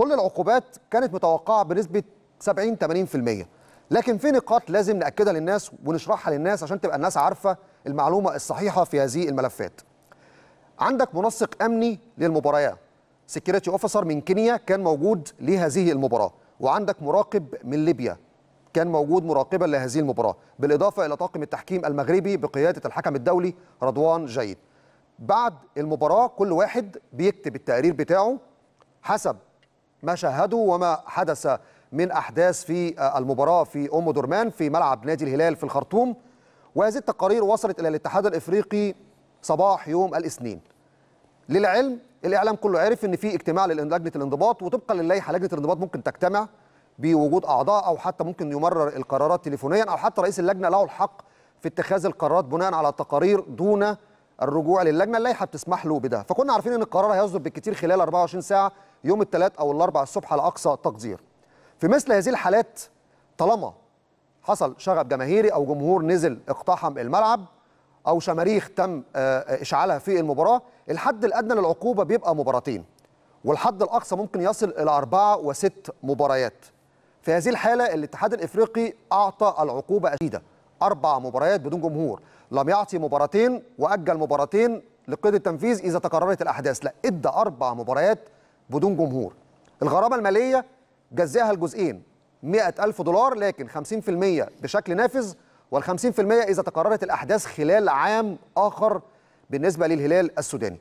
كل العقوبات كانت متوقعه بنسبه 70 80% لكن في نقاط لازم ناكدها للناس ونشرحها للناس عشان تبقى الناس عارفه المعلومه الصحيحه في هذه الملفات عندك منسق امني للمباريات سكيورتي اوفيسر من كينيا كان موجود لهذه المباراه وعندك مراقب من ليبيا كان موجود مراقبا لهذه المباراه بالاضافه الى طاقم التحكيم المغربي بقياده الحكم الدولي رضوان جيد بعد المباراه كل واحد بيكتب التقرير بتاعه حسب ما شاهده وما حدث من أحداث في المباراة في أم درمان في ملعب نادي الهلال في الخرطوم وهذه التقارير وصلت إلى الاتحاد الإفريقي صباح يوم الاثنين للعلم الإعلام كله عرف إن في اجتماع للجنة الانضباط وطبقا للائحة لجنة الانضباط ممكن تجتمع بوجود أعضاء أو حتى ممكن يمرر القرارات تليفونيا أو حتى رئيس اللجنة له الحق في اتخاذ القرارات بناء على تقارير دون الرجوع للجنه اللائحه بتسمح له بده فكنا عارفين ان القرار هيصدر بالكثير خلال 24 ساعه يوم الثلاث او الاربع الصبح على اقصى تقدير في مثل هذه الحالات طالما حصل شغب جماهيري او جمهور نزل اقتحم الملعب او شماريخ تم آه، آه، اشعالها في المباراه الحد الادنى للعقوبه بيبقى مباراتين والحد الاقصى ممكن يصل الى اربعه وست مباريات في هذه الحاله الاتحاد الافريقي اعطى العقوبه شديده أربع مباريات بدون جمهور لم يعطي مباراتين وأجل مباراتين لقيد التنفيذ إذا تكررت الأحداث لا إدى أربع مباريات بدون جمهور الغرامة المالية جزاها الجزئين 100 ألف دولار لكن 50% بشكل نافذ وال50% إذا تكررت الأحداث خلال عام آخر بالنسبة للهلال السوداني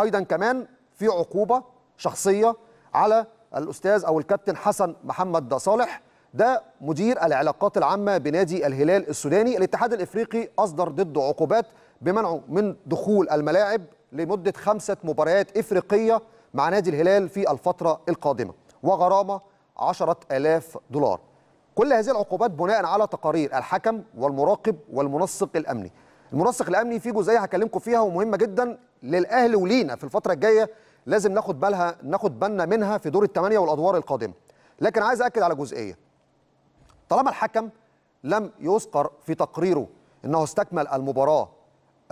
أيضا كمان في عقوبة شخصية على الأستاذ أو الكابتن حسن محمد صالح ده مدير العلاقات العامة بنادي الهلال السوداني الاتحاد الإفريقي أصدر ضده عقوبات بمنعه من دخول الملاعب لمدة خمسة مباريات إفريقية مع نادي الهلال في الفترة القادمة وغرامة عشرة ألاف دولار كل هذه العقوبات بناء على تقارير الحكم والمراقب والمنسق الأمني المنسق الأمني في جزئية هكلمكم فيها ومهمة جدا للأهل ولينا في الفترة الجاية لازم ناخد بالها ناخد بالنا منها في دور الثمانية والأدوار القادمة لكن عايز أكد على جزئية طالما الحكم لم يذكر في تقريره انه استكمل المباراه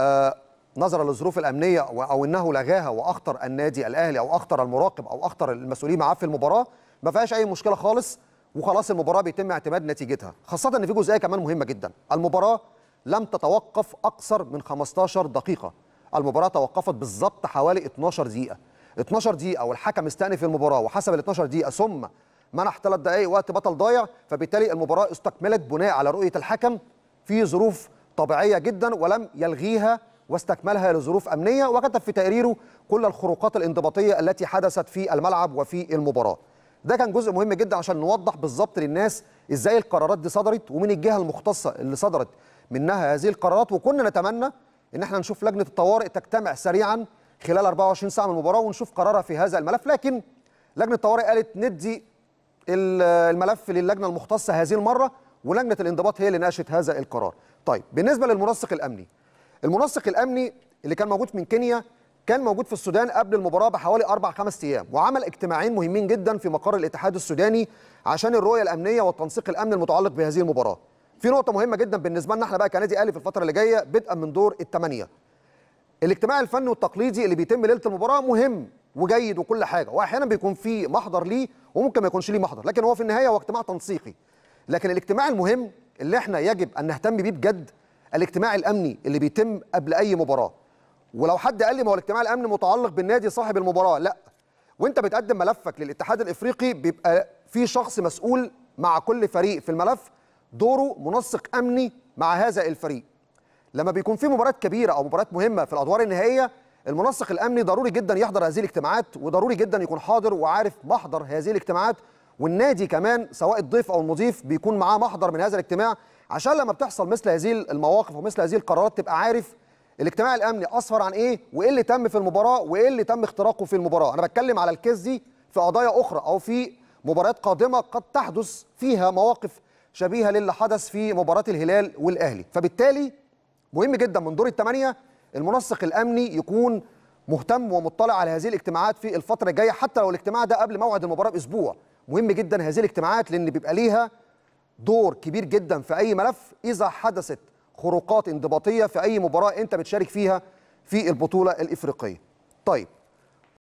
آه نظرا للظروف الامنيه او انه لغاها واخطر النادي الاهلي او اخطر المراقب او اخطر المسؤولين معاه في المباراه ما فيهاش اي مشكله خالص وخلاص المباراه بيتم اعتماد نتيجتها خاصه ان في جزئيه كمان مهمه جدا المباراه لم تتوقف اكثر من 15 دقيقه المباراه توقفت بالظبط حوالي 12 دقيقه 12 دقيقه والحكم استأنف المباراه وحسب ال 12 دقيقه ثم منح ثلاث دقائق وقت بطل ضايع فبالتالي المباراه استكملت بناء على رؤيه الحكم في ظروف طبيعيه جدا ولم يلغيها واستكملها لظروف امنيه وكتب في تقريره كل الخروقات الانضباطيه التي حدثت في الملعب وفي المباراه. ده كان جزء مهم جدا عشان نوضح بالظبط للناس ازاي القرارات دي صدرت ومن الجهه المختصه اللي صدرت منها هذه القرارات وكنا نتمنى ان احنا نشوف لجنه الطوارئ تجتمع سريعا خلال 24 ساعه من المباراه ونشوف قرارها في هذا الملف لكن لجنه الطوارئ قالت ندي الملف للجنه المختصه هذه المره ولجنه الانضباط هي اللي ناقشت هذا القرار. طيب بالنسبه للمنسق الامني. المنسق الامني اللي كان موجود من كينيا كان موجود في السودان قبل المباراه بحوالي اربع خمس ايام وعمل اجتماعين مهمين جدا في مقر الاتحاد السوداني عشان الرؤيه الامنيه والتنسيق الامني المتعلق بهذه المباراه. في نقطه مهمه جدا بالنسبه لنا احنا بقى كنادي اهلي في الفتره اللي جايه بدءا من دور الثمانيه. الاجتماع الفني والتقليدي اللي بيتم ليله المباراه مهم وجيد وكل حاجه واحيانا بيكون في محضر ليه وممكن ما يكونش ليه محضر لكن هو في النهايه هو اجتماع تنسيقي لكن الاجتماع المهم اللي احنا يجب ان نهتم بيه بجد الاجتماع الامني اللي بيتم قبل اي مباراه ولو حد قال لي ما هو الاجتماع الامني متعلق بالنادي صاحب المباراه لا وانت بتقدم ملفك للاتحاد الافريقي بيبقى في شخص مسؤول مع كل فريق في الملف دوره منسق امني مع هذا الفريق لما بيكون في مباراه كبيره او مباراه مهمه في الادوار النهائيه المنسق الامني ضروري جدا يحضر هذه الاجتماعات وضروري جدا يكون حاضر وعارف محضر هذه الاجتماعات والنادي كمان سواء الضيف او المضيف بيكون معاه محضر من هذا الاجتماع عشان لما بتحصل مثل هذه المواقف ومثل هذه القرارات تبقى عارف الاجتماع الامني اسفر عن ايه وايه اللي تم في المباراه وايه اللي تم اختراقه في المباراه انا بتكلم على الكيس دي في قضايا اخرى او في مباريات قادمه قد تحدث فيها مواقف شبيهه للي حدث في مباراه الهلال والاهلي فبالتالي مهم جدا من دور الثمانيه المنسق الامني يكون مهتم ومطلع على هذه الاجتماعات في الفتره الجايه حتى لو الاجتماع ده قبل موعد المباراه باسبوع مهم جدا هذه الاجتماعات لان بيبقى ليها دور كبير جدا في اي ملف اذا حدثت خروقات انضباطيه في اي مباراه انت بتشارك فيها في البطوله الافريقيه طيب